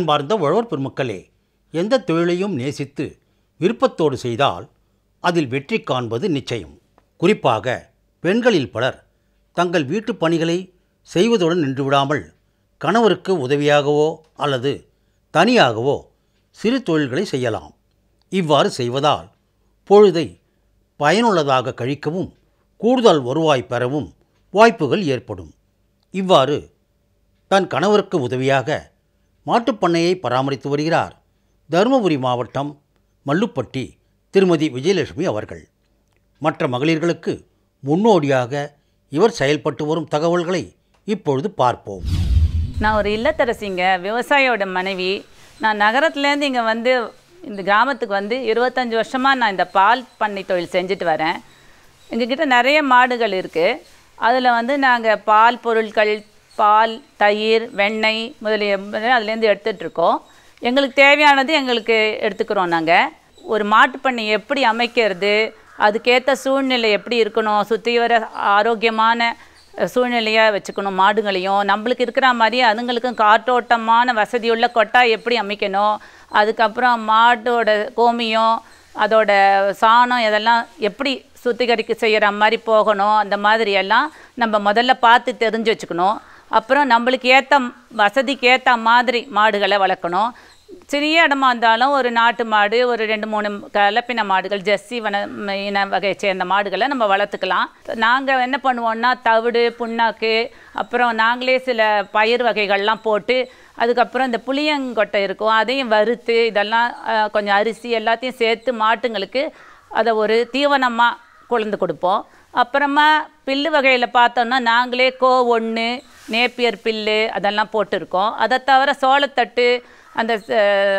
அன்பார்ந்த உழவர் பெருமக்களே எந்த தொழிலையும் நேசித்து விருப்பத்தோடு செய்தால் அதில் வெற்றி காண்பது நிச்சயம் குறிப்பாக பெண்களில் பலர் தங்கள் வீட்டுப் பணிகளை செய்வதுடன் நின்றுவிடாமல் கணவருக்கு உதவியாகவோ அல்லது தனியாகவோ சிறு தொழில்களை செய்யலாம் இவ்வாறு செய்வதால் பொழுதை பயனுள்ளதாக கழிக்கவும் கூடுதல் வருவாய் பெறவும் வாய்ப்புகள் ஏற்படும் இவ்வாறு தன் கணவருக்கு உதவியாக மாட்டுப்பண்ணையை பராமரித்து வருகிறார் தருமபுரி மாவட்டம் மல்லுப்பட்டி திருமதி விஜயலட்சுமி அவர்கள் மற்ற மகளிர்களுக்கு முன்னோடியாக இவர் செயல்பட்டு வரும் தகவல்களை இப்பொழுது பார்ப்போம் நான் ஒரு இல்லத்தரசிங்க விவசாயியோட மனைவி நான் நகரத்துலேருந்து இங்கே வந்து இந்த கிராமத்துக்கு வந்து இருபத்தஞ்சி வருஷமாக நான் இந்த பால் பண்ணை தொழில் செஞ்சுட்டு வரேன் எங்கக்கிட்ட நிறைய மாடுகள் இருக்குது அதில் வந்து நாங்கள் பால் பொருட்கள் பால் தயிர் வெண்ணெய் முதலிய அதுலேருந்து எடுத்துகிட்ருக்கோம் எங்களுக்கு தேவையானது எங்களுக்கு எடுத்துக்கிறோம் நாங்கள் ஒரு பண்ணை எப்படி அமைக்கிறது அதுக்கேற்ற சூழ்நிலை எப்படி இருக்கணும் சுற்றி வர ஆரோக்கியமான சூழ்நிலையாக வச்சுக்கணும் மாடுங்களையும் நம்மளுக்கு இருக்கிற மாதிரி அதுங்களுக்கும் காற்றோட்டமான வசதியுள்ள கொட்டாய் எப்படி அமைக்கணும் அதுக்கப்புறம் மாட்டோட கோமியம் அதோட சாணம் இதெல்லாம் எப்படி சுத்திகரிக்க செய்கிற மாதிரி போகணும் அந்த மாதிரியெல்லாம் நம்ம முதல்ல பார்த்து தெரிஞ்சு வச்சுக்கணும் அப்புறம் நம்மளுக்கு ஏற்ற வசதிக்கு ஏற்ற மாதிரி மாடுகளை வளர்க்கணும் சிறிய இடமா இருந்தாலும் ஒரு நாட்டு மாடு ஒரு ரெண்டு மூணு கலப்பின மாடுகள் ஜெஸ்ஸி வன இன வகையை சேர்ந்த மாடுகளை நம்ம வளர்த்துக்கலாம் நாங்கள் என்ன பண்ணுவோம்னா தவிடு புண்ணாக்கு அப்புறம் நாங்களே சில பயிர் வகைகள்லாம் போட்டு அதுக்கப்புறம் இந்த புளியங்கொட்டை இருக்கும் அதையும் வறுத்து இதெல்லாம் கொஞ்சம் அரிசி எல்லாத்தையும் சேர்த்து மாட்டுங்களுக்கு அதை ஒரு தீவனமாக கொழுந்து கொடுப்போம் அப்புறமா பில்லு வகையில் பார்த்தோன்னா நாங்களே கோ ஒன்று நேப்பியர் பில்லு அதெல்லாம் போட்டிருக்கோம் அதை தவிர சோளத்தட்டு அந்த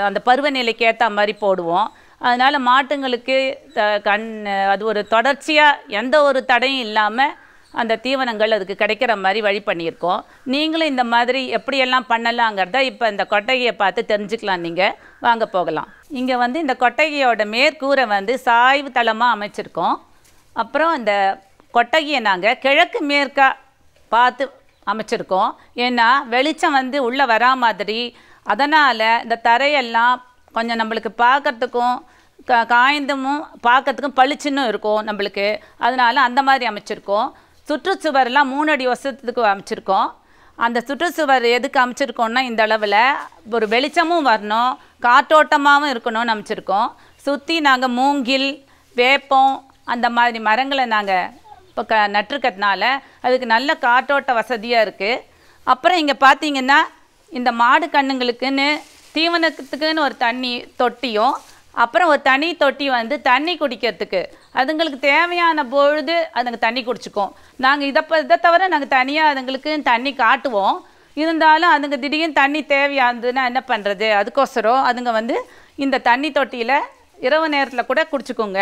அந்த பருவநிலைக்கு ஏற்ற மாதிரி போடுவோம் அதனால் மாட்டுங்களுக்கு த கண் அது ஒரு தொடர்ச்சியாக எந்த ஒரு தடையும் இல்லாமல் அந்த தீவனங்கள் அதுக்கு கிடைக்கிற மாதிரி வழி பண்ணியிருக்கோம் நீங்களும் இந்த மாதிரி எப்படியெல்லாம் பண்ணலாங்கிறத இப்போ இந்த கொட்டகையை பார்த்து தெரிஞ்சுக்கலாம் நீங்கள் வாங்க போகலாம் இங்கே வந்து இந்த கொட்டகையோட மேற்கூரை வந்து சாய்வு தளமாக அமைச்சிருக்கோம் அப்புறம் அந்த கொட்டகையை நாங்கள் கிழக்கு மேற்காக பார்த்து அமைச்சிருக்கோம் ஏன்னா வெளிச்சம் வந்து உள்ளே வரா மாதிரி அதனால் இந்த தரையெல்லாம் கொஞ்சம் நம்மளுக்கு பார்க்குறதுக்கும் க காய்ந்தமும் பார்க்கறதுக்கும் பளிச்சுன்னு இருக்கும் நம்மளுக்கு அதனால் அந்த மாதிரி அமைச்சிருக்கோம் சுற்றுச்சுவரெல்லாம் மூணு அடி வருஷத்துக்கு அமைச்சிருக்கோம் அந்த சுற்றுச்சுவர் எதுக்கு அமைச்சிருக்கோம்னா இந்த அளவில் ஒரு வெளிச்சமும் வரணும் காற்றோட்டமாகவும் இருக்கணும்னு அமைச்சிருக்கோம் சுற்றி நாங்கள் மூங்கில் வேப்பம் அந்த மாதிரி மரங்களை நாங்கள் இப்போ க நட்டுருக்கிறதுனால அதுக்கு நல்ல காற்றோட்ட வசதியாக இருக்குது அப்புறம் இங்கே பார்த்தீங்கன்னா இந்த மாடு கண்ணுங்களுக்குன்னு தீவனத்துக்குன்னு ஒரு தண்ணி தொட்டியும் அப்புறம் ஒரு தனி தொட்டி வந்து தண்ணி குடிக்கிறதுக்கு அதுங்களுக்கு தேவையான பொழுது அதுங்க தண்ணி குடிச்சிக்கும் நாங்கள் இதை இதை தவிர நாங்கள் தனியாக அதுங்களுக்கு தண்ணி காட்டுவோம் இருந்தாலும் அதுங்க திடீர்னு தண்ணி தேவையானதுன்னா என்ன பண்ணுறது அதுக்கோசரம் அதுங்க வந்து இந்த தண்ணி தொட்டியில் இரவு நேரத்தில் கூட குடிச்சிக்கோங்க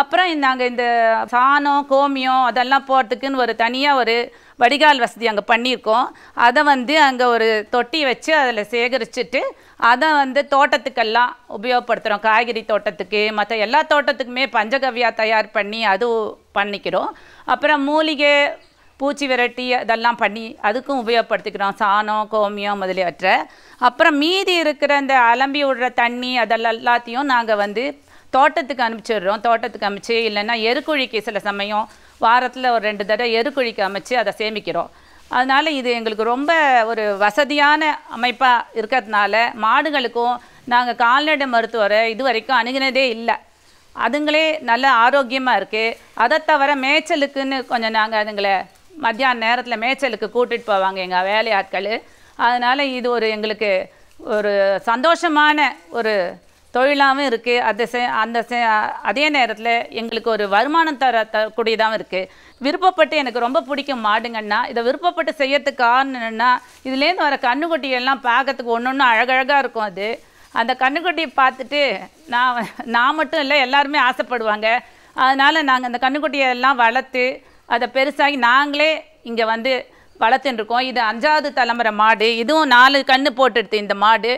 அப்புறம் நாங்கள் இந்த சாணம் கோமியம் அதெல்லாம் போகிறதுக்குன்னு ஒரு தனியாக ஒரு வடிகால் வசதி அங்கே பண்ணியிருக்கோம் அதை வந்து அங்கே ஒரு தொட்டி வச்சு அதில் சேகரிச்சுட்டு அதை வந்து தோட்டத்துக்கெல்லாம் உபயோகப்படுத்துகிறோம் காய்கறி தோட்டத்துக்கு மற்ற எல்லா தோட்டத்துக்குமே பஞ்சகவ்யா தயார் பண்ணி அது பண்ணிக்கிறோம் அப்புறம் மூலிகை பூச்சி விரட்டி அதெல்லாம் பண்ணி அதுக்கும் உபயோகப்படுத்திக்கிறோம் சாணம் கோமியம் முதலியவற்றை அப்புறம் மீதி இருக்கிற இந்த அலம்பி விடுற தண்ணி அதெல்லாம் எல்லாத்தையும் நாங்கள் வந்து தோட்டத்துக்கு அனுப்பிச்சிடுறோம் தோட்டத்துக்கு அமைச்சு இல்லைன்னா எருக்குழிக்கு சில சமயம் வாரத்தில் ஒரு ரெண்டு தடவை எருக்குழிக்கு அமைச்சு அதை சேமிக்கிறோம் அதனால் இது எங்களுக்கு ரொம்ப ஒரு வசதியான அமைப்பாக இருக்கிறதுனால மாடுகளுக்கும் நாங்கள் கால்நடை மருத்துவரை இது வரைக்கும் அணுகினதே இல்லை அதுங்களே நல்ல ஆரோக்கியமாக இருக்குது அதை தவிர மேய்ச்சலுக்குன்னு கொஞ்சம் நாங்கள் அதுங்களை மத்தியான நேரத்தில் மேய்ச்சலுக்கு கூட்டிகிட்டு போவாங்க எங்கள் வேலையாட்கள் அதனால் இது ஒரு எங்களுக்கு ஒரு சந்தோஷமான ஒரு தொழிலாகவும் இருக்குது அந்த சே அந்த சே அதே நேரத்தில் எங்களுக்கு ஒரு வருமானம் தர தரக்கூடியதாகவும் இருக்குது விருப்பப்பட்டு எனக்கு ரொம்ப பிடிக்கும் மாடுங்கன்னா இதை விருப்பப்பட்டு செய்யறதுக்கு காரணம் இதுலேருந்து வர கண்ணுக்குட்டிகள்லாம் பார்க்கறதுக்கு ஒன்று ஒன்று அழகழகாக இருக்கும் அது அந்த கண்ணுக்குட்டியை பார்த்துட்டு நான் நான் மட்டும் இல்லை எல்லாருமே ஆசைப்படுவாங்க அதனால் நாங்கள் அந்த எல்லாம் வளர்த்து அதை பெருசாகி நாங்களே இங்கே வந்து வளர்த்துட்டுருக்கோம் இது அஞ்சாவது தலைமுறை மாடு இதுவும் நாலு கன்று போட்டுடுது இந்த மாடு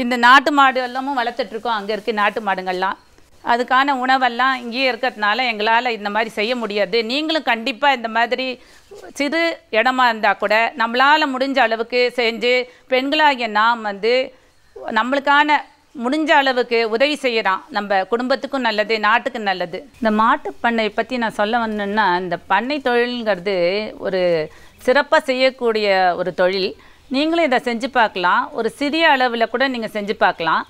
இந்த நாட்டு மாடு எல்லாமும் வளர்த்துட்ருக்கோம் அங்கே இருக்குது நாட்டு மாடுங்கள்லாம் அதுக்கான உணவெல்லாம் இங்கேயே இருக்கிறதுனால எங்களால் இந்த மாதிரி செய்ய முடியாது நீங்களும் கண்டிப்பாக இந்த மாதிரி சிறு இடமா இருந்தால் கூட நம்மளால் முடிஞ்ச அளவுக்கு செஞ்சு பெண்களாகிய நாம் வந்து நம்மளுக்கான முடிஞ்ச அளவுக்கு உதவி செய்கிறோம் நம்ம குடும்பத்துக்கும் நல்லது நாட்டுக்கும் நல்லது இந்த மாட்டு பண்ணை பற்றி நான் சொல்ல வந்தேன்னா இந்த பண்ணை தொழிலுங்கிறது ஒரு சிறப்பாக செய்யக்கூடிய ஒரு தொழில் நீங்களும் இதை செஞ்சு பார்க்கலாம் ஒரு சிறிய அளவில் கூட நீங்கள் செஞ்சு பார்க்கலாம்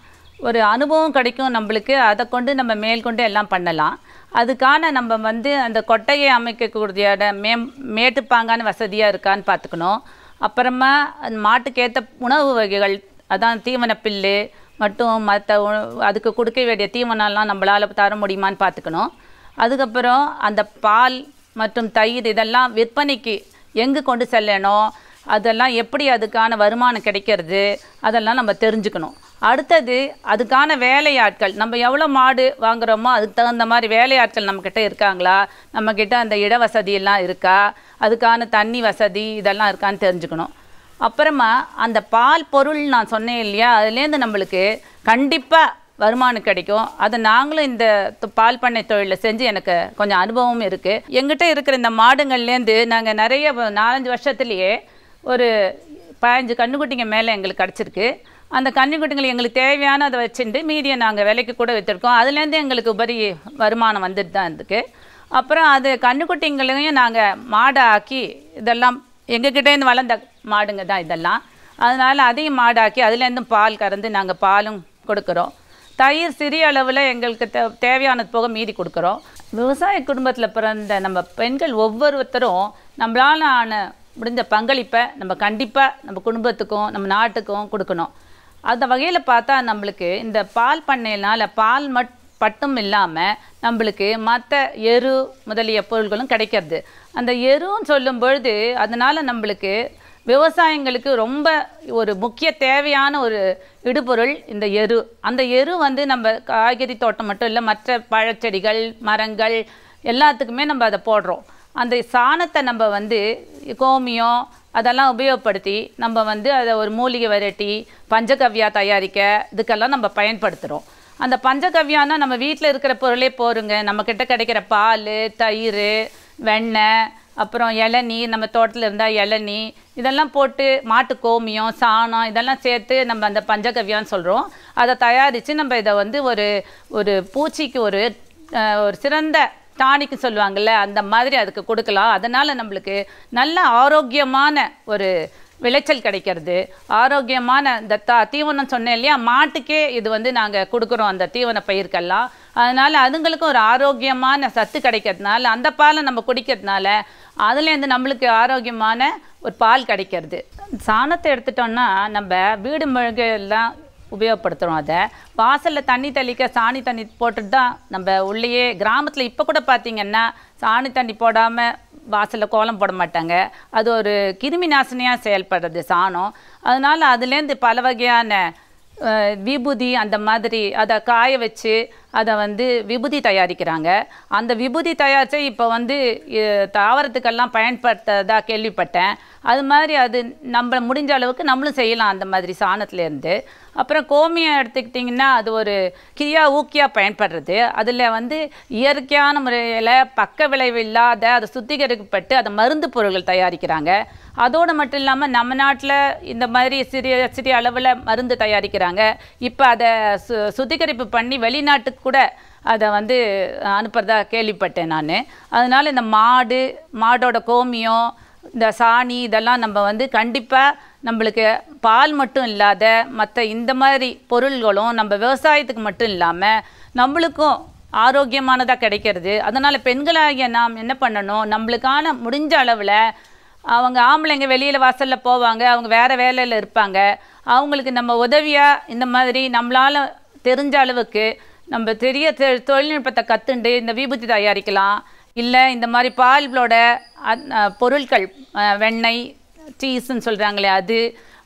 ஒரு அனுபவம் கிடைக்கும் நம்மளுக்கு அதை கொண்டு நம்ம மேல்கொண்டு எல்லாம் பண்ணலாம் அதுக்கான நம்ம வந்து அந்த கொட்டையை அமைக்கக்கூடிய மே மேட்டுப்பாங்கான்னு வசதியாக இருக்கான்னு பார்த்துக்கணும் அப்புறமா மாட்டுக்கேற்ற உணவு வகைகள் அதான் தீவன பில்லு மட்டும் மற்ற அதுக்கு கொடுக்க வேண்டிய தீவனம்லாம் நம்மளால் தர முடியுமான்னு பார்த்துக்கணும் அதுக்கப்புறம் அந்த பால் மற்றும் தயிர் இதெல்லாம் விற்பனைக்கு எங்கே கொண்டு செல்லணும் அதெல்லாம் எப்படி அதுக்கான வருமானம் கிடைக்கிறது அதெல்லாம் நம்ம தெரிஞ்சுக்கணும் அடுத்தது அதுக்கான வேலையாட்கள் நம்ம எவ்வளோ மாடு வாங்குகிறோமோ அதுக்கு தகுந்த மாதிரி வேலையாட்கள் நம்மக்கிட்ட இருக்காங்களா நம்மக்கிட்ட அந்த இட வசதியெல்லாம் இருக்கா அதுக்கான தண்ணி வசதி இதெல்லாம் இருக்கான்னு தெரிஞ்சுக்கணும் அப்புறமா அந்த பால் பொருள் நான் சொன்னேன் இல்லையா அதுலேருந்து நம்மளுக்கு கண்டிப்பாக வருமானம் கிடைக்கும் அதை நாங்களும் இந்த பால் பண்ணை தொழிலில் செஞ்சு எனக்கு கொஞ்சம் அனுபவமும் இருக்குது எங்கிட்ட இருக்கிற இந்த மாடுங்கள்லேருந்து நாங்கள் நிறைய நாலஞ்சு வருஷத்துலேயே ஒரு பதினஞ்சு கன்றுக்குட்டிங்க மேலே எங்களுக்கு கிடச்சிருக்கு அந்த கன்னிக்குட்டிங்களை எங்களுக்கு தேவையான அதை வச்சுட்டு மீதியை நாங்கள் விலைக்கு கூட விற்றுருக்கோம் அதுலேருந்து எங்களுக்கு உபரி வருமானம் வந்துட்டு தான் இருக்கு அப்புறம் அது கன்றுக்குட்டிங்களையும் நாங்கள் மாடை ஆக்கி இதெல்லாம் எங்ககிட்டேருந்து வளர்ந்த மாடுங்க தான் இதெல்லாம் அதனால் அதையும் மாடாக்கி அதுலேருந்தும் பால் கறந்து நாங்கள் பாலும் கொடுக்குறோம் தயிர் சிறிய அளவில் எங்களுக்கு தே தேவையானது போக மீதி கொடுக்குறோம் விவசாய குடும்பத்தில் பிறந்த நம்ம பெண்கள் ஒவ்வொருத்தரும் நம்மளால ஆன முடிந்த பங்களிப்பை நம்ம கண்டிப்பாக நம்ம குடும்பத்துக்கும் நம்ம நாட்டுக்கும் கொடுக்கணும் அந்த வகையில் பார்த்தா நம்மளுக்கு இந்த பால் பண்ணையினால் பால் மட் பட்டும் இல்லாமல் நம்மளுக்கு மற்ற எரு முதலிய பொருள்களும் கிடைக்கிறது அந்த எருன்னு சொல்லும் பொழுது அதனால் நம்மளுக்கு விவசாயங்களுக்கு ரொம்ப ஒரு முக்கிய தேவையான ஒரு இடுபொருள் இந்த எரு அந்த எரு வந்து நம்ம காய்கறி தோட்டம் மட்டும் இல்லை மற்ற பழச்செடிகள் மரங்கள் எல்லாத்துக்குமே நம்ம அதை போடுறோம் அந்த சாணத்தை நம்ம வந்து கோமியம் அதெல்லாம் உபயோகப்படுத்தி நம்ம வந்து அதை ஒரு மூலிகை விரட்டி பஞ்சகவ்யா தயாரிக்க இதுக்கெல்லாம் நம்ம பயன்படுத்துகிறோம் அந்த பஞ்சகவ்யானா நம்ம வீட்டில் இருக்கிற பொருளே போருங்க நம்மக்கிட்ட கிடைக்கிற பால் தயிர் வெண்ணெய் அப்புறம் இளநீர் நம்ம தோட்டத்தில் இருந்தால் இளநீ இதெல்லாம் போட்டு மாட்டு கோமியம் சாணம் இதெல்லாம் சேர்த்து நம்ம அந்த பஞ்சகவ்யான்னு சொல்கிறோம் அதை தயாரித்து நம்ம இதை வந்து ஒரு ஒரு பூச்சிக்கு ஒரு ஒரு சிறந்த டானிக்கு சொல்லுவாங்கள்ல அந்த மாதிரி அதுக்கு கொடுக்கலாம் அதனால் நம்மளுக்கு நல்ல ஆரோக்கியமான ஒரு விளைச்சல் கிடைக்கிறது ஆரோக்கியமான இந்த த தீவனம் சொன்னேன் இல்லையா மாட்டுக்கே இது வந்து நாங்கள் கொடுக்குறோம் அந்த தீவன பயிர்கள்லாம் அதனால் அதுங்களுக்கும் ஒரு ஆரோக்கியமான சத்து கிடைக்கிறதுனால அந்த பாலை நம்ம குடிக்கிறதுனால அதுலேருந்து நம்மளுக்கு ஆரோக்கியமான ஒரு பால் கிடைக்கிறது சாணத்தை எடுத்துட்டோம்னா நம்ம வீடு முழுகெல்லாம் உபயோகப்படுத்துகிறோம் அதை வாசலில் தண்ணி தெளிக்க சாணி தண்ணி போட்டுட்டு தான் நம்ம உள்ளேயே கிராமத்தில் இப்போ கூட பார்த்திங்கன்னா சாணி தண்ணி போடாமல் வாசலில் கோலம் போட மாட்டாங்க அது ஒரு கிருமி நாசினியாக செயல்படுறது சாணம் அதனால் அதுலேருந்து பல வகையான விபூதி அந்த மாதிரி அதை காய வச்சு அதை வந்து விபூதி தயாரிக்கிறாங்க அந்த விபூதி தயாரித்து இப்போ வந்து தாவரத்துக்கெல்லாம் பயன்படுத்ததாக கேள்விப்பட்டேன் அது மாதிரி அது நம்ம முடிஞ்ச அளவுக்கு நம்மளும் செய்யலாம் அந்த மாதிரி சாணத்துலேருந்து அப்புறம் கோமியம் எடுத்துக்கிட்டிங்கன்னா அது ஒரு கிரியா ஊக்கியாக பயன்படுறது அதில் வந்து இயற்கையான முறையில் பக்க விளைவு இல்லாத அதை சுத்திகரிக்கப்பட்டு அதை மருந்து பொருட்கள் தயாரிக்கிறாங்க அதோடு மட்டும் இல்லாமல் நம்ம நாட்டில் இந்த மாதிரி சிறிய சிறிய அளவில் மருந்து தயாரிக்கிறாங்க இப்போ அதை சு சுத்திகரிப்பு பண்ணி வெளிநாட்டுக்கு கூட அதை வந்து அனுப்புகிறதா கேள்விப்பட்டேன் நான் அதனால் இந்த மாடு மாடோட கோமியம் இந்த சாணி இதெல்லாம் நம்ம வந்து கண்டிப்பாக நம்மளுக்கு பால் மட்டும் இல்லாத மற்ற இந்த மாதிரி பொருள்களும் நம்ம விவசாயத்துக்கு மட்டும் இல்லாமல் நம்மளுக்கும் ஆரோக்கியமானதாக கிடைக்கிறது அதனால் பெண்களாகிய நாம் என்ன பண்ணணும் நம்மளுக்கான முடிஞ்ச அளவில் அவங்க ஆம்பளைங்க வெளியில் வாசலில் போவாங்க அவங்க வேறு வேலையில் இருப்பாங்க அவங்களுக்கு நம்ம உதவியாக இந்த மாதிரி நம்மளால் தெரிஞ்ச அளவுக்கு நம்ம தெரிய தொழில்நுட்பத்தை கற்றுண்டு இந்த விபூதி தயாரிக்கலாம் இல்லை இந்த மாதிரி பால்களோட பொருட்கள் வெண்ணெய் சீஸ்ன்னு சொல்கிறாங்களே அது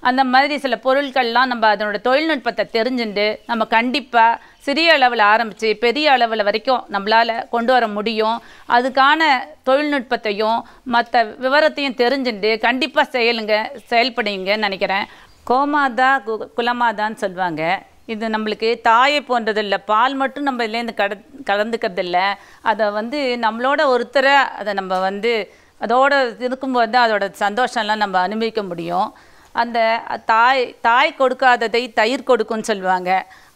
அந்த மாதிரி சில பொருட்கள்லாம் நம்ம அதனோட தொழில்நுட்பத்தை தெரிஞ்சுண்டு நம்ம கண்டிப்பாக சிறிய அளவில் ஆரம்பித்து பெரிய அளவில் வரைக்கும் நம்மளால் கொண்டு வர முடியும் அதுக்கான தொழில்நுட்பத்தையும் மற்ற விவரத்தையும் தெரிஞ்சுட்டு கண்டிப்பாக செயலுங்க செயல்படுவீங்கன்னு நினைக்கிறேன் கோமாதா கு குலமாதான்னு சொல்லுவாங்க இது நம்மளுக்கு தாயை போன்றது இல்லை பால் மட்டும் நம்ம இதுலேருந்து கட கலந்துக்கிறது இல்லை அதை வந்து நம்மளோட ஒருத்தரை அதை நம்ம வந்து அதோட இருக்கும்போது அதோட சந்தோஷம்லாம் நம்ம அனுபவிக்க முடியும் அந்த தாய் தாய் கொடுக்காததை தயிர் கொடுக்கும்னு சொல்லுவாங்க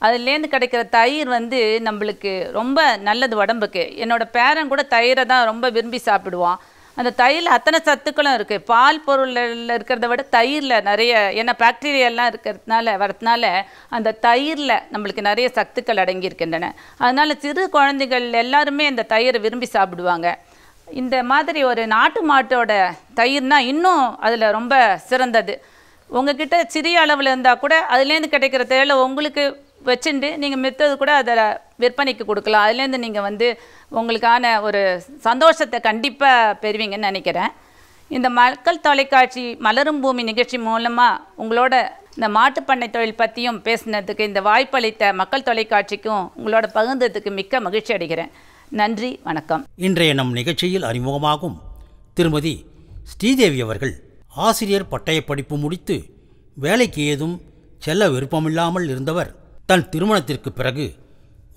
அதுலேருந்து கிடைக்கிற தயிர் வந்து நம்மளுக்கு ரொம்ப நல்லது உடம்புக்கு என்னோடய பேரன் கூட தயிரை தான் ரொம்ப விரும்பி சாப்பிடுவான் அந்த தயிரில் அத்தனை சத்துக்களும் இருக்குது பால் பொருளில் இருக்கிறத விட தயிரில் நிறைய ஏன்னா பாக்டீரியாலாம் இருக்கிறதுனால வரதுனால அந்த தயிரில் நம்மளுக்கு நிறைய சத்துக்கள் அடங்கியிருக்கின்றன அதனால் சிறு குழந்தைகள் எல்லாருமே அந்த தயிரை விரும்பி சாப்பிடுவாங்க இந்த மாதிரி ஒரு நாட்டு மாட்டோட தயிர்னால் இன்னும் அதில் ரொம்ப சிறந்தது உங்ககிட்ட சிறிய அளவில் இருந்தால் கூட அதுலேருந்து கிடைக்கிற தேவை உங்களுக்கு வச்சுட்டு நீங்கள் மித்தது கூட அதில் விற்பனைக்கு கொடுக்கலாம் அதுலேருந்து நீங்கள் வந்து உங்களுக்கான ஒரு சந்தோஷத்தை கண்டிப்பாக பெறுவீங்கன்னு நினைக்கிறேன் இந்த மக்கள் தொலைக்காட்சி மலரும் பூமி நிகழ்ச்சி மூலமாக உங்களோட இந்த மாட்டுப்பண்ணை தொழில் பற்றியும் பேசினதுக்கு இந்த வாய்ப்பளித்த மக்கள் தொலைக்காட்சிக்கும் உங்களோட பகிர்ந்ததுக்கு மிக்க மகிழ்ச்சி அடைகிறேன் நன்றி வணக்கம் இன்றைய நம் நிகழ்ச்சியில் அறிமுகமாகும் திருமதி ஸ்ரீதேவி அவர்கள் ஆசிரியர் பட்டய படிப்பு முடித்து வேலைக்கு ஏதும் செல்ல விருப்பமில்லாமல் இருந்தவர் தன் திருமணத்திற்கு பிறகு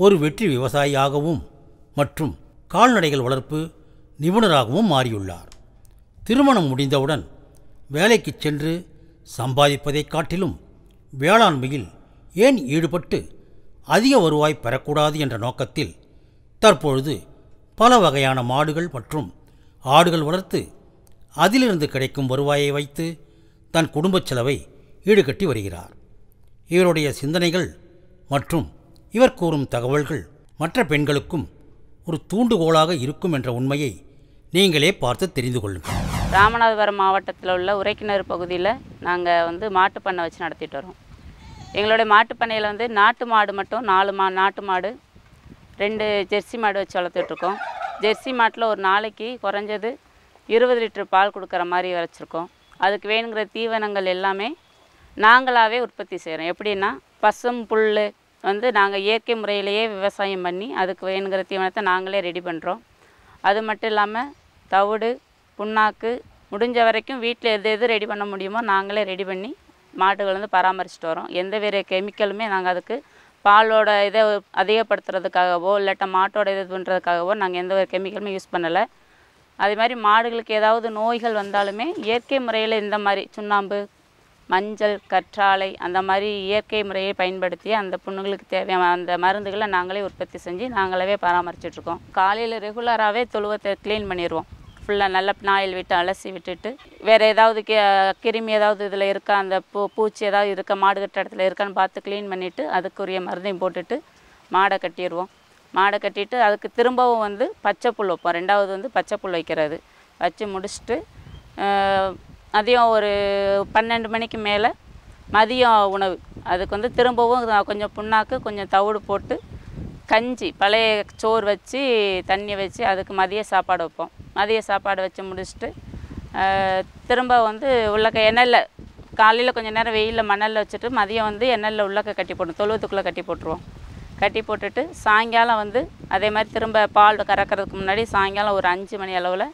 ஒரு வெற்றி விவசாயியாகவும் மற்றும் கால்நடைகள் வளர்ப்பு நிபுணராகவும் மாறியுள்ளார் திருமணம் முடிந்தவுடன் வேலைக்கு சென்று சம்பாதிப்பதைக் காட்டிலும் வேளாண்மையில் ஏன் ஈடுபட்டு அதிக வருவாய் பெறக்கூடாது என்ற நோக்கத்தில் தற்பொழுது பல வகையான மாடுகள் மற்றும் ஆடுகள் வளர்த்து அதிலிருந்து கிடைக்கும் வருவாயை வைத்து தன் குடும்பச் செலவை ஈடுகட்டி வருகிறார் இவருடைய சிந்தனைகள் மற்றும் இவர் கூறும் தகவல்கள் மற்ற பெண்களுக்கும் ஒரு தூண்டுகோலாக இருக்கும் என்ற உண்மையை நீங்களே பார்த்து தெரிந்து கொள்ளுங்கள் ராமநாதபுரம் மாவட்டத்தில் உள்ள உரைக்கிணறு பகுதியில் நாங்கள் வந்து மாட்டுப்பண்ணை வச்சு நடத்திட்டு வரோம் எங்களுடைய மாட்டுப்பண்ணையில் வந்து நாட்டு மாடு மட்டும் நாலு மா நாட்டு மாடு ரெண்டு ஜெர்சி மாடு வச்சு வளர்த்துட்ருக்கோம் ஜெர்சி மாட்டில் ஒரு நாளைக்கு குறைஞ்சது இருபது லிட்டர் பால் கொடுக்குற மாதிரி வச்சுருக்கோம் அதுக்கு வேணுங்கிற தீவனங்கள் எல்லாமே நாங்களாகவே உற்பத்தி செய்கிறோம் எப்படின்னா பசும் புல் வந்து நாங்கள் இயற்கை முறையிலேயே விவசாயம் பண்ணி அதுக்கு வேணுங்கிற தீவனத்தை நாங்களே ரெடி பண்ணுறோம் அது மட்டும் இல்லாமல் தவிடு புண்ணாக்கு முடிஞ்ச வரைக்கும் வீட்டில் எது எது ரெடி பண்ண முடியுமோ நாங்களே ரெடி பண்ணி மாட்டுகள் வந்து பராமரிச்சுட்டு வரோம் எந்த வேறு கெமிக்கலுமே நாங்கள் அதுக்கு பாலோட இதை அதிகப்படுத்துறதுக்காகவோ இல்லாட்ட மாட்டோட இது பண்ணுறதுக்காகவோ நாங்கள் எந்த ஒரு கெமிக்கலுமே யூஸ் பண்ணலை அதே மாதிரி மாடுகளுக்கு ஏதாவது நோய்கள் வந்தாலுமே இயற்கை முறையில் இந்த மாதிரி சுண்ணாம்பு மஞ்சள் கற்றாழை அந்த மாதிரி இயற்கை முறையை பயன்படுத்தி அந்த புண்ணுங்களுக்கு தேவையான அந்த மருந்துகளை நாங்களே உற்பத்தி செஞ்சு நாங்களே பராமரிச்சிட்ருக்கோம் காலையில் ரெகுலராகவே தொழுவத்தை க்ளீன் பண்ணிடுவோம் ஃபுல்லாக நல்ல நாயில் விட்டு அலசி விட்டுட்டு வேறு ஏதாவது கிருமி ஏதாவது இதில் இருக்கா அந்த பூ பூச்சி ஏதாவது இருக்கா மாடு கட்ட இடத்துல இருக்கான்னு பார்த்து க்ளீன் பண்ணிவிட்டு அதுக்குரிய மருந்தையும் போட்டுட்டு மாடை கட்டிடுவோம் மாடை கட்டிட்டு அதுக்கு திரும்பவும் வந்து பச்சை புல் வைப்போம் ரெண்டாவது வந்து பச்சை புல் வைக்கிறது வச்சு முடிச்சுட்டு மதியம் ஒரு பன்னெண்டு மணிக்கு மேலே மதியம் உணவு அதுக்கு வந்து திரும்பவும் கொஞ்சம் புண்ணாக்கு கொஞ்சம் தவிடு போட்டு கஞ்சி பழைய சோறு வச்சு தண்ணி வச்சு அதுக்கு மதிய சாப்பாடு வைப்போம் மதிய சாப்பாடு வச்சு முடிச்சுட்டு திரும்ப வந்து உள்ளக்க எண்ணெயில் காலையில் கொஞ்சம் நேரம் வெயிலில் மணலில் வச்சுட்டு மதியம் வந்து எண்ணெயில் உள்ளக்க கட்டி போடணும் தொழுவத்துக்குள்ளே கட்டி போட்டுருவோம் கட்டி போட்டுட்டு சாயங்காலம் வந்து அதே மாதிரி திரும்ப பால் கறக்கிறதுக்கு முன்னாடி சாயங்காலம் ஒரு அஞ்சு மணி அளவில்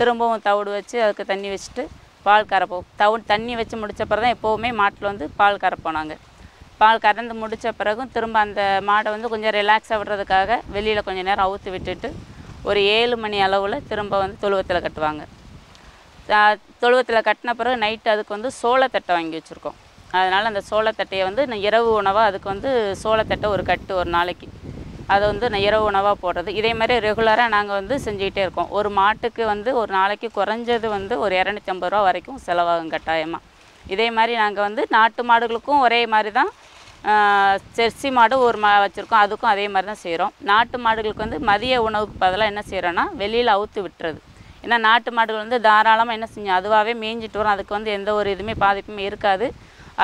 திரும்பவும் தவிடு வச்சு அதுக்கு தண்ணி வச்சுட்டு பால் கறப்போம் தவுன் தண்ணி வச்சு முடித்த பிறகு தான் எப்போவுமே மாட்டில் வந்து பால் கறப்போம் நாங்கள் பால் கறந்து முடித்த பிறகும் திரும்ப அந்த மாடை வந்து கொஞ்சம் ரிலாக்ஸாக விடுறதுக்காக வெளியில் கொஞ்சம் நேரம் அவுத்து விட்டுட்டு ஒரு ஏழு மணி அளவில் திரும்ப வந்து தொழுவத்தில் கட்டுவாங்க தொழுவத்தில் கட்டின பிறகு நைட்டு அதுக்கு வந்து சோளத்தட்டை வாங்கி வச்சுருக்கோம் அதனால் அந்த சோளத்தட்டையை வந்து இரவு உணவாக அதுக்கு வந்து சோளத்தட்டை ஒரு கட்டு ஒரு நாளைக்கு அதை வந்து இரவு உணவாக போடுறது இதே மாதிரி ரெகுலராக நாங்கள் வந்து செஞ்சுக்கிட்டே இருக்கோம் ஒரு மாட்டுக்கு வந்து ஒரு நாளைக்கு குறைஞ்சது வந்து ஒரு இரநூத்தம்பது ரூபா வரைக்கும் செலவாகும் கட்டாயமாக இதே மாதிரி நாங்கள் வந்து நாட்டு மாடுகளுக்கும் ஒரே மாதிரி தான் செர்சி மாடு ஒரு மா வச்சுருக்கோம் அதுக்கும் அதே மாதிரி தான் செய்கிறோம் நாட்டு மாடுகளுக்கு வந்து மதிய உணவுக்கு பதிலாக என்ன செய்கிறோன்னா வெளியில் அவுத்து விட்டுறது ஏன்னா நாட்டு மாடுகள் வந்து தாராளமாக என்ன செஞ்சோம் அதுவாகவே மேய்ஞ்சிட்டு வரும் அதுக்கு வந்து எந்த ஒரு இதுவுமே பாதிப்புமே இருக்காது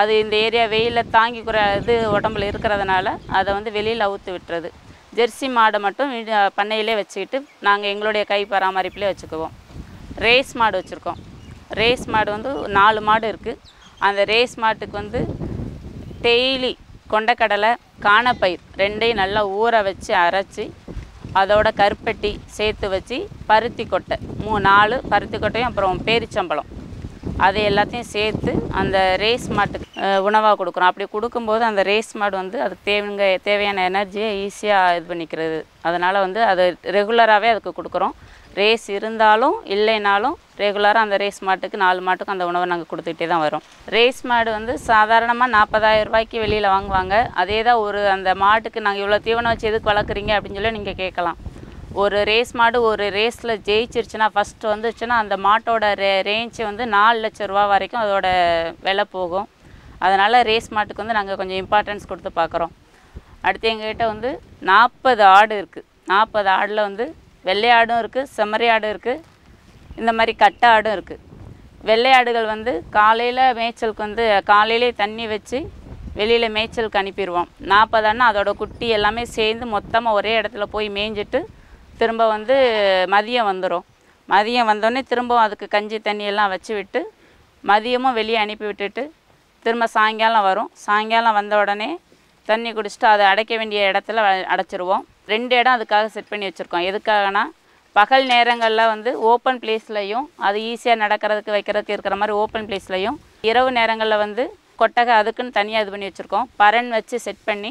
அது இந்த ஏரியா வெயிலில் தாங்கி தாங்கிக்கிற இது உடம்புல இருக்கிறதுனால அதை வந்து வெளியில் அவுத்து விட்டுறது ஜெர்சி மாடை மட்டும் பண்ணையிலே வச்சுக்கிட்டு நாங்கள் எங்களுடைய கை பராமரிப்புலேயே வச்சுக்குவோம் ரேஸ் மாடு வச்சுருக்கோம் ரேஸ் மாடு வந்து நாலு மாடு இருக்குது அந்த ரேஸ் மாட்டுக்கு வந்து டெய்லி கொண்டக்கடலை காணப்பயிர் ரெண்டையும் நல்லா ஊற வச்சு அரைச்சி அதோட கருப்பட்டி சேர்த்து வச்சு பருத்தி கொட்டை மூணு நாலு பருத்தி கொட்டையும் அப்புறம் பேரிச்சம்பழம் அதை எல்லாத்தையும் சேர்த்து அந்த ரேஸ் மாட்டுக்கு உணவாக கொடுக்குறோம் அப்படி கொடுக்கும்போது அந்த ரேஸ் மாடு வந்து அதுக்கு தேவைங்க தேவையான எனர்ஜியை ஈஸியாக இது பண்ணிக்கிறது அதனால் வந்து அது ரெகுலராகவே அதுக்கு கொடுக்குறோம் ரேஸ் இருந்தாலும் இல்லைனாலும் ரெகுலராக அந்த ரேஸ் மாட்டுக்கு நாலு மாட்டுக்கும் அந்த உணவை நாங்கள் கொடுத்துக்கிட்டே தான் வரோம் ரேஸ் மாடு வந்து சாதாரணமாக நாற்பதாயிரம் ரூபாய்க்கு வெளியில் வாங்குவாங்க அதே தான் ஒரு அந்த மாட்டுக்கு நாங்கள் இவ்வளோ தீவனம் வச்சு எதுக்கு வளர்க்குறீங்க அப்படின்னு சொல்லி நீங்கள் கேட்கலாம் ஒரு ரேஸ் மாடு ஒரு ரேஸில் ஜெயிச்சிருச்சுன்னா ஃபஸ்ட்டு வந்துச்சுன்னா அந்த மாட்டோட ரே ரேஞ்சு வந்து நாலு லட்ச ரூபா வரைக்கும் அதோட விலை போகும் அதனால் ரேஸ் மாட்டுக்கு வந்து நாங்கள் கொஞ்சம் இம்பார்ட்டன்ஸ் கொடுத்து பார்க்குறோம் அடுத்து எங்ககிட்ட வந்து நாற்பது ஆடு இருக்குது நாற்பது ஆடில் வந்து வெள்ளை ஆடும் இருக்குது செம்மறி ஆடும் இருக்குது இந்த மாதிரி கட்டை ஆடும் இருக்குது வெள்ளை ஆடுகள் வந்து காலையில் மேய்ச்சலுக்கு வந்து காலையிலே தண்ணி வச்சு வெளியில் மேய்ச்சலுக்கு அனுப்பிடுவோம் நாற்பது அதோட குட்டி எல்லாமே சேர்ந்து மொத்தமாக ஒரே இடத்துல போய் மேய்ஞ்சிட்டு திரும்ப வந்து மதியம் வந்துடும் மதியம் வந்தோடனே திரும்பவும் அதுக்கு கஞ்சி தண்ணியெல்லாம் வச்சு விட்டு மதியமும் வெளியே அனுப்பி விட்டுட்டு திரும்ப சாயங்காலம் வரும் சாயங்காலம் வந்த உடனே தண்ணி குடிச்சிட்டு அதை அடைக்க வேண்டிய இடத்துல அடைச்சிருவோம் ரெண்டு இடம் அதுக்காக செட் பண்ணி வச்சுருக்கோம் எதுக்காகனா பகல் நேரங்களில் வந்து ஓப்பன் பிளேஸ்லையும் அது ஈஸியாக நடக்கிறதுக்கு வைக்கிறதுக்கு இருக்கிற மாதிரி ஓப்பன் பிளேஸ்லையும் இரவு நேரங்களில் வந்து கொட்டகை அதுக்குன்னு தனியாக இது பண்ணி வச்சுருக்கோம் பரன் வச்சு செட் பண்ணி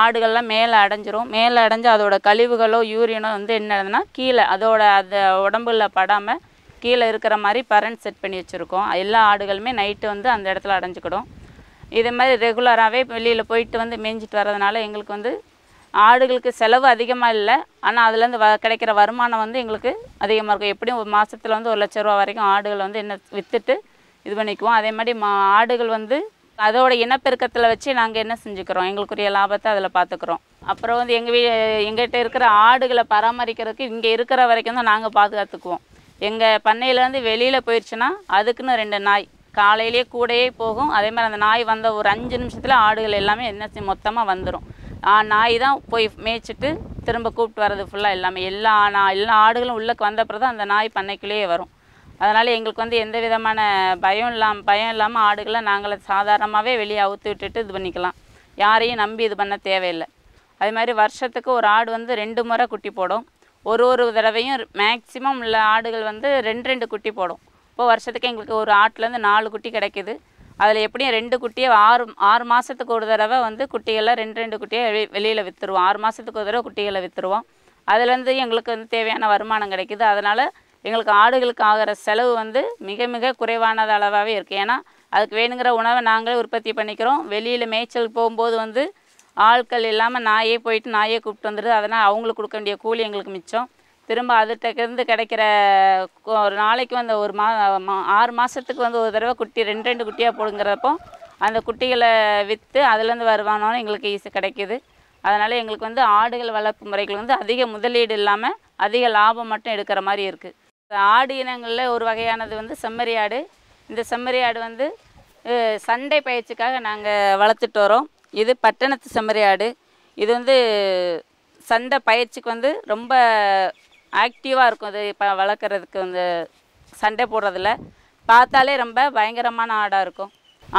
ஆடுகள்லாம் மேலே அடைஞ்சிரும் மேலே அடைஞ்சு அதோட கழிவுகளோ யூரியனோ வந்து என்னதுன்னா கீழே அதோட அந்த உடம்புல படாமல் கீழே இருக்கிற மாதிரி பரண்ட் செட் பண்ணி வச்சுருக்கோம் எல்லா ஆடுகளுமே நைட்டு வந்து அந்த இடத்துல அடைஞ்சிக்கிடும் இதே மாதிரி ரெகுலராகவே வெளியில் போயிட்டு வந்து மேய்ஞ்சிட்டு வர்றதுனால எங்களுக்கு வந்து ஆடுகளுக்கு செலவு அதிகமாக இல்லை ஆனால் அதுலேருந்து வ கிடைக்கிற வருமானம் வந்து எங்களுக்கு அதிகமாக இருக்கும் எப்படியும் ஒரு மாதத்தில் வந்து ஒரு லட்ச ரூபா வரைக்கும் ஆடுகள் வந்து என்ன விற்றுட்டு இது பண்ணிக்குவோம் அதே மாதிரி மா ஆடுகள் வந்து அதோட இனப்பெருக்கத்தில் வச்சு நாங்கள் என்ன செஞ்சுக்கிறோம் எங்களுக்குரிய லாபத்தை அதில் பார்த்துக்குறோம் அப்புறம் வந்து எங்கள் வீ எங்கிட்ட இருக்கிற ஆடுகளை பராமரிக்கிறதுக்கு இங்கே இருக்கிற வரைக்கும் தான் நாங்கள் பாதுகாத்துக்குவோம் எங்கள் பண்ணையிலேருந்து வெளியில் போயிடுச்சுன்னா அதுக்குன்னு ரெண்டு நாய் காலையிலேயே கூடையே போகும் அதே மாதிரி அந்த நாய் வந்த ஒரு அஞ்சு நிமிஷத்தில் ஆடுகள் எல்லாமே என்ன மொத்தமாக வந்துடும் நாய் தான் போய் மேய்ச்சிட்டு திரும்ப கூப்பிட்டு வர்றது ஃபுல்லாக எல்லாமே எல்லா நான் எல்லா ஆடுகளும் உள்ளே வந்த தான் அந்த நாய் பண்ணைக்குள்ளேயே வரும் அதனால் எங்களுக்கு வந்து எந்த விதமான பயம் இல்லாமல் பயம் இல்லாமல் ஆடுகளை நாங்கள் சாதாரணமாகவே வெளியே அவுத்து விட்டுட்டு இது பண்ணிக்கலாம் யாரையும் நம்பி இது பண்ண தேவையில்லை அது மாதிரி வருஷத்துக்கு ஒரு ஆடு வந்து ரெண்டு முறை குட்டி போடும் ஒரு ஒரு தடவையும் மேக்சிமம் உள்ள ஆடுகள் வந்து ரெண்டு ரெண்டு குட்டி போடும் இப்போது வருஷத்துக்கு எங்களுக்கு ஒரு ஆட்டிலேருந்து நாலு குட்டி கிடைக்கிது அதில் எப்படியும் ரெண்டு குட்டியை ஆறு ஆறு மாதத்துக்கு ஒரு தடவை வந்து குட்டிகளை ரெண்டு ரெண்டு குட்டியை வெளி வெளியில் விற்றுருவோம் ஆறு மாதத்துக்கு ஒரு தடவை குட்டிகளை விற்றுருவோம் அதுலேருந்து எங்களுக்கு வந்து தேவையான வருமானம் கிடைக்கிது அதனால் எங்களுக்கு ஆடுகளுக்கு ஆகிற செலவு வந்து மிக மிக குறைவானது அளவாகவே இருக்குது ஏன்னா அதுக்கு வேணுங்கிற உணவை நாங்களே உற்பத்தி பண்ணிக்கிறோம் வெளியில் மேய்ச்சல் போகும்போது வந்து ஆட்கள் இல்லாமல் நாயே போயிட்டு நாயே கூப்பிட்டு வந்துடுது அதனால் அவங்களுக்கு கொடுக்க வேண்டிய கூலி எங்களுக்கு மிச்சம் திரும்ப அதுகிட்டருந்து கிடைக்கிற ஒரு நாளைக்கு வந்து ஒரு மா ஆறு மாதத்துக்கு வந்து ஒரு தடவை குட்டி ரெண்டு ரெண்டு குட்டியாக போடுங்கிறப்போ அந்த குட்டிகளை விற்று அதுலேருந்து வருவானோன்னு எங்களுக்கு ஈஸி கிடைக்கிது அதனால் எங்களுக்கு வந்து ஆடுகள் வளர்ப்பு முறைகள் வந்து அதிக முதலீடு இல்லாமல் அதிக லாபம் மட்டும் எடுக்கிற மாதிரி இருக்குது ஆடு இனங்களில் ஒரு வகையானது வந்து செம்மறி ஆடு இந்த செம்மறி ஆடு வந்து சண்டை பயிற்சிக்காக நாங்கள் வளர்த்துட்டு வரோம் இது பட்டணத்து செம்மறி ஆடு இது வந்து சண்டை பயிற்சிக்கு வந்து ரொம்ப ஆக்டிவாக இருக்கும் இது இப்போ வளர்க்குறதுக்கு வந்து சண்டை போடுறதில் பார்த்தாலே ரொம்ப பயங்கரமான ஆடாக இருக்கும்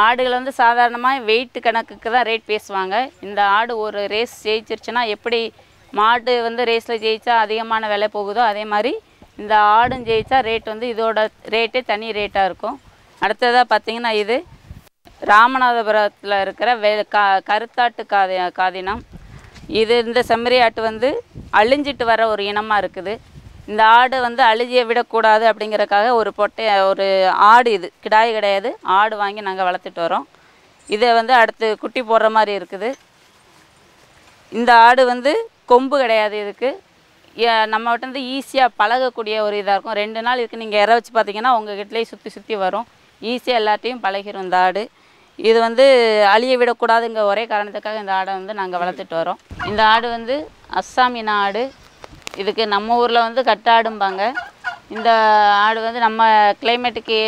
ஆடுகள் வந்து சாதாரணமாக வெயிட் கணக்குக்கு தான் ரேட் பேசுவாங்க இந்த ஆடு ஒரு ரேஸ் ஜெயிச்சிருச்சுன்னா எப்படி மாடு வந்து ரேஸில் ஜெயித்தா அதிகமான விலை போகுதோ அதே மாதிரி இந்த ஆடும் ஜெயிச்சா ரேட் வந்து இதோட ரேட்டே தனி ரேட்டாக இருக்கும் அடுத்ததாக பார்த்திங்கன்னா இது ராமநாதபுரத்தில் இருக்கிற வெ கா கருத்தாட்டு காதி காதினம் இது இந்த செம்மறி ஆட்டு வந்து அழிஞ்சிட்டு வர ஒரு இனமாக இருக்குது இந்த ஆடு வந்து அழிஞ்சிய விடக்கூடாது அப்படிங்கிறக்காக ஒரு பொட்டை ஒரு ஆடு இது கிடாய் கிடையாது ஆடு வாங்கி நாங்கள் வளர்த்துட்டு வரோம் இதை வந்து அடுத்து குட்டி போடுற மாதிரி இருக்குது இந்த ஆடு வந்து கொம்பு கிடையாது இதுக்கு நம்மகிட்ட வந்து ஈஸியாக பழகக்கூடிய ஒரு இதாக இருக்கும் ரெண்டு நாள் இருக்குது நீங்கள் இற வச்சு பார்த்தீங்கன்னா உங்கள் கிட்டலேயே சுற்றி சுற்றி வரும் ஈஸியாக எல்லாத்தையும் பழகிரும் இந்த ஆடு இது வந்து அழிய விடக்கூடாதுங்கிற ஒரே காரணத்துக்காக இந்த ஆடை வந்து நாங்கள் வளர்த்துட்டு வரோம் இந்த ஆடு வந்து அஸ்ஸாமின் ஆடு இதுக்கு நம்ம ஊரில் வந்து கட்டாடும்பாங்க இந்த ஆடு வந்து நம்ம கிளைமேட்டுக்கு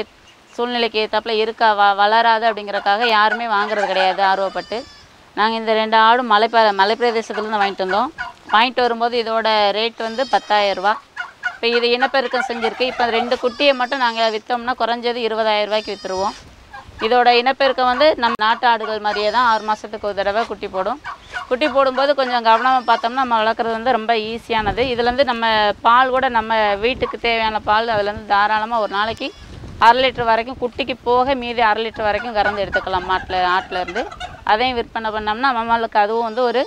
சூழ்நிலைக்கு ஏற்றாப்புல இருக்கா வ வளராது அப்படிங்கிறக்காக யாருமே வாங்குறது கிடையாது ஆர்வப்பட்டு நாங்கள் இந்த ரெண்டு ஆடும் மலை மலை பிரதேசத்துலேருந்து வாங்கிட்டு வந்தோம் வாங்கிட்டு வரும்போது இதோட ரேட் வந்து பத்தாயிரரூபா இப்போ இது இனப்பெருக்கம் செஞ்சுருக்கு இப்போ ரெண்டு குட்டியை மட்டும் நாங்கள் விற்றோம்னா குறைஞ்சது இருபதாயிரம் ரூபாய்க்கு விற்றுருவோம் இதோட இனப்பெருக்கம் வந்து நம் நாட்டு ஆடுகள் மாதிரியே தான் ஆறு மாதத்துக்கு ஒரு தடவை குட்டி போடும் குட்டி போடும்போது கொஞ்சம் கவனமாக பார்த்தோம்னா நம்ம வளர்க்குறது வந்து ரொம்ப ஈஸியானது இதுலேருந்து நம்ம பால் கூட நம்ம வீட்டுக்கு தேவையான பால் அதுலேருந்து தாராளமாக ஒரு நாளைக்கு அரை லிட்டர் வரைக்கும் குட்டிக்கு போக மீதி அரை லிட்டர் வரைக்கும் கறந்து எடுத்துக்கலாம் மாட்டில் ஆட்டிலேருந்து அதையும் விற்பனை பண்ணோம்னா நம்மளுக்கு அதுவும் வந்து ஒரு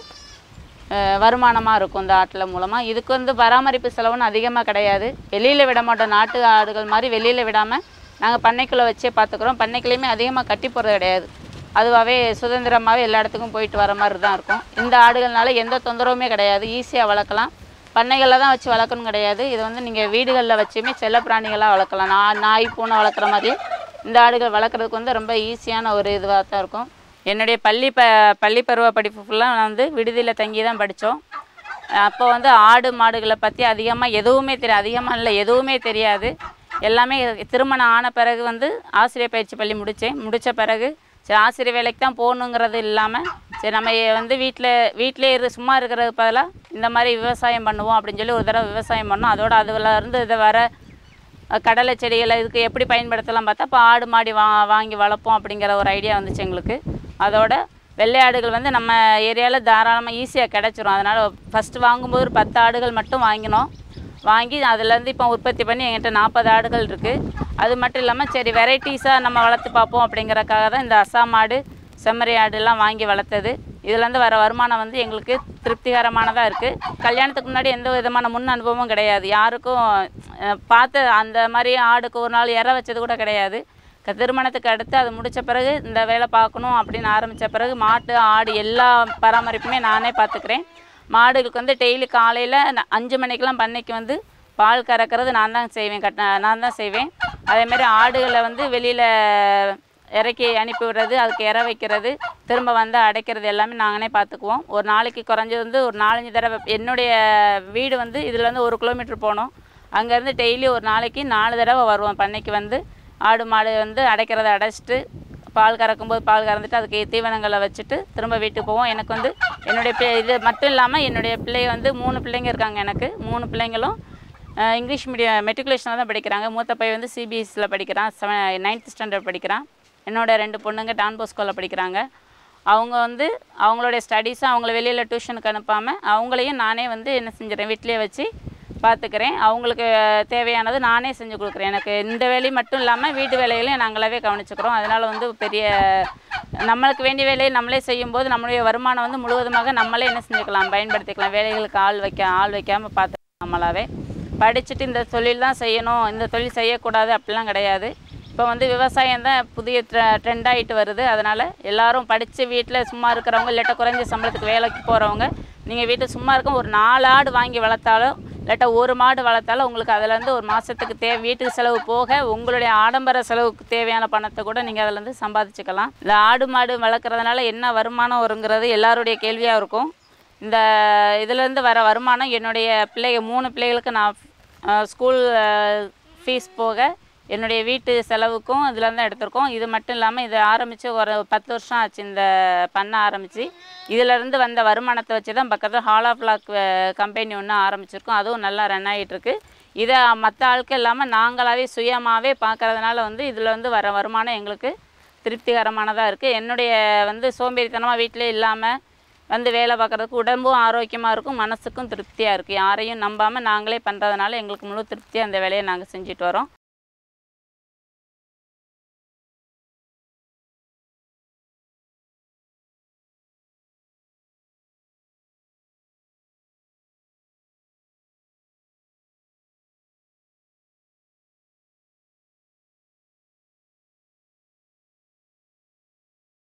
வருமானமாக இருக்கும் இந்த ஆட்டில் மூலமாக இதுக்கு வந்து பராமரிப்பு செலவுன்னு அதிகமாக கிடையாது வெளியில் விட மாட்டோம் நாட்டு ஆடுகள் மாதிரி வெளியில் விடாமல் நாங்கள் பண்ணைக்குள்ளே வச்சே பார்த்துக்குறோம் பண்ணைக்குள்ளேயுமே அதிகமாக கட்டி போகிறது கிடையாது அதுவாகவே சுதந்திரமாகவே எல்லா இடத்துக்கும் போயிட்டு வர மாதிரி தான் இருக்கும் இந்த ஆடுகள்னால எந்த தொந்தரவுமே கிடையாது ஈஸியாக வளர்க்கலாம் பண்ணைகளில் தான் வச்சு வளர்க்கணும் கிடையாது இது வந்து நீங்கள் வீடுகளில் வச்சுமே செல்ல பிராணிகளாக வளர்க்கலாம் நான் நாய் பூனை வளர்க்குற மாதிரி இந்த ஆடுகள் வளர்க்குறதுக்கு வந்து ரொம்ப ஈஸியான ஒரு இதுவாக தான் இருக்கும் என்னுடைய பள்ளி ப பள்ளி பருவ படிப்பு ஃபுல்லாக நான் வந்து விடுதியில் தங்கி தான் படித்தோம் அப்போ வந்து ஆடு மாடுகளை பற்றி அதிகமாக எதுவுமே தெரியாது அதிகமாக இல்லை எதுவுமே தெரியாது எல்லாமே திருமணம் ஆன பிறகு வந்து ஆசிரியர் பயிற்சி பள்ளி முடித்தேன் முடித்த பிறகு சரி ஆசிரியர் வேலைக்கு தான் போகணுங்கிறது இல்லாமல் சரி நம்ம வந்து வீட்டில் வீட்டிலே இரு சும்மா இருக்கிறது பதிலாக இந்த மாதிரி விவசாயம் பண்ணுவோம் அப்படின்னு சொல்லி ஒரு தடவை விவசாயம் பண்ணோம் அதோட அதுலேருந்து இதை வர கடலை செடிகளை இதுக்கு எப்படி பயன்படுத்தலாம் பார்த்தா இப்போ ஆடு மாடி வா வாங்கி வளர்ப்போம் அப்படிங்கிற ஒரு ஐடியா வந்துச்சு எங்களுக்கு அதோட வெள்ளை ஆடுகள் வந்து நம்ம ஏரியாவில் தாராளமாக ஈஸியாக கிடச்சிரும் அதனால் ஃபஸ்ட்டு வாங்கும்போது ஒரு பத்து ஆடுகள் மட்டும் வாங்கினோம் வாங்கி அதுலேருந்து இப்போ உற்பத்தி பண்ணி எங்கிட்ட நாற்பது ஆடுகள் இருக்குது அது மட்டும் இல்லாமல் சரி வெரைட்டிஸாக நம்ம வளர்த்து பார்ப்போம் அப்படிங்கிறக்காக தான் இந்த அசாம் ஆடு செம்மறி ஆடுலாம் வாங்கி வளர்த்தது இதுலேருந்து வர வருமானம் வந்து எங்களுக்கு திருப்திகரமானதாக இருக்குது கல்யாணத்துக்கு முன்னாடி எந்த விதமான முன் அனுபவமும் கிடையாது யாருக்கும் பார்த்து அந்த மாதிரி ஆடுக்கு ஒரு நாள் இற வச்சது கூட கிடையாது திருமணத்துக்கு அடுத்து அது முடித்த பிறகு இந்த வேலை பார்க்கணும் அப்படின்னு ஆரம்பித்த பிறகு மாட்டு ஆடு எல்லா பராமரிப்புமே நானே பார்த்துக்கிறேன் மாடுகளுக்கு வந்து டெய்லி காலையில் அஞ்சு மணிக்கெலாம் பண்ணைக்கு வந்து பால் கறக்கிறது நான் தான் செய்வேன் கட் நான் தான் செய்வேன் அதேமாரி ஆடுகளை வந்து வெளியில் இறக்கி அனுப்பி விடுறது அதுக்கு இற வைக்கிறது திரும்ப வந்து அடைக்கிறது எல்லாமே நாங்களே பார்த்துக்குவோம் ஒரு நாளைக்கு குறைஞ்சது வந்து ஒரு நாலஞ்சு தடவை என்னுடைய வீடு வந்து இதில் வந்து ஒரு கிலோமீட்டர் போகணும் அங்கேருந்து டெய்லி ஒரு நாளைக்கு நாலு தடவை வருவோம் பண்ணைக்கு வந்து ஆடு மாடு வந்து அடைக்கிறத அடைச்சிட்டு பால் கறக்கும்போது பால் கறந்துட்டு அதுக்கு தீவனங்களை வச்சுட்டு திரும்ப வீட்டுக்கு போவோம் எனக்கு வந்து என்னுடைய பிள்ளை இது மட்டும் இல்லாமல் என்னுடைய பிள்ளை வந்து மூணு பிள்ளைங்க இருக்காங்க எனக்கு மூணு பிள்ளைங்களும் இங்கிலீஷ் மீடியம் மெட்ரிகுலேஷனில் தான் படிக்கிறாங்க மூத்த பையன் வந்து சிபிஎஸ்சியில் படிக்கிறான் செவன் நைன்த் ஸ்டாண்டர்ட் படிக்கிறான் என்னோட ரெண்டு பொண்ணுங்க டான் போஸ்கோவில் படிக்கிறாங்க அவங்க வந்து அவங்களுடைய ஸ்டடீஸை அவங்கள வெளியில் டியூஷனுக்கு அனுப்பாமல் அவங்களையும் நானே வந்து என்ன செஞ்சிடறேன் வீட்டிலே வச்சு பார்த்துக்கிறேன் அவங்களுக்கு தேவையானது நானே செஞ்சு கொடுக்குறேன் எனக்கு இந்த வேலையும் மட்டும் இல்லாமல் வீட்டு வேலைகளையும் நாங்களாவே கவனிச்சுக்கிறோம் அதனால் வந்து பெரிய நம்மளுக்கு வேண்டிய வேலையை நம்மளே செய்யும்போது நம்மளுடைய வருமானம் வந்து முழுவதுமாக நம்மளே என்ன செஞ்சுக்கலாம் பயன்படுத்திக்கலாம் வேலைகளுக்கு ஆள் வைக்க ஆள் வைக்காமல் பார்த்துக்கலாம் நம்மளாவே படிச்சுட்டு இந்த தொழில் தான் செய்யணும் இந்த தொழில் செய்யக்கூடாது அப்படிலாம் கிடையாது இப்போ வந்து விவசாயம் தான் புதிய ட்ரெண்ட் ஆகிட்டு வருது அதனால் எல்லோரும் படித்து வீட்டில் சும்மா இருக்கிறவங்க இல்லாட்டா குறைஞ்ச சம்பளத்துக்கு வேலைக்கு போகிறவங்க நீங்கள் வீட்டில் சும்மா இருக்க ஒரு நாலு ஆடு வாங்கி வளர்த்தாலும் இல்லாட்டா ஒரு மாடு வளர்த்தாலும் உங்களுக்கு அதுலேருந்து ஒரு மாதத்துக்கு தே வீட்டுக்கு செலவு போக உங்களுடைய ஆடம்பர செலவுக்கு தேவையான பணத்தை கூட நீங்கள் இருந்து சம்பாதிச்சுக்கலாம் இந்த ஆடு மாடு வளர்க்குறதுனால என்ன வருமானம் வருங்கிறது எல்லாருடைய கேள்வியாக இருக்கும் இந்த இதுலேருந்து வர வருமானம் என்னுடைய பிள்ளைகள் மூணு பிள்ளைகளுக்கு நான் ஸ்கூல் ஃபீஸ் போக என்னுடைய வீட்டு செலவுக்கும் இதில் தான் எடுத்திருக்கோம் இது மட்டும் இல்லாமல் இதை ஆரம்பித்து ஒரு பத்து வருஷம் ஆச்சு இந்த பண்ண ஆரம்பித்து இதிலேருந்து வந்த வருமானத்தை வச்சு தான் பக்கத்தில் ஆஃப் லாக் கம்பெனி ஒன்று ஆரம்பிச்சிருக்கோம் அதுவும் நல்லா ரன் ஆகிட்டுருக்கு இதை மற்ற ஆளுக்கும் இல்லாமல் நாங்களாகவே சுயமாகவே பார்க்குறதுனால வந்து இதில் வந்து வர வருமானம் எங்களுக்கு திருப்திகரமானதாக இருக்குது என்னுடைய வந்து சோம்பேறித்தனமாக வீட்டிலே இல்லாமல் வந்து வேலை பார்க்குறதுக்கு உடம்பும் ஆரோக்கியமாக இருக்கும் மனசுக்கும் திருப்தியாக இருக்குது யாரையும் நம்பாமல் நாங்களே பண்ணுறதுனால எங்களுக்கு முழு திருப்தியாக அந்த வேலையை நாங்கள் செஞ்சுட்டு வரோம்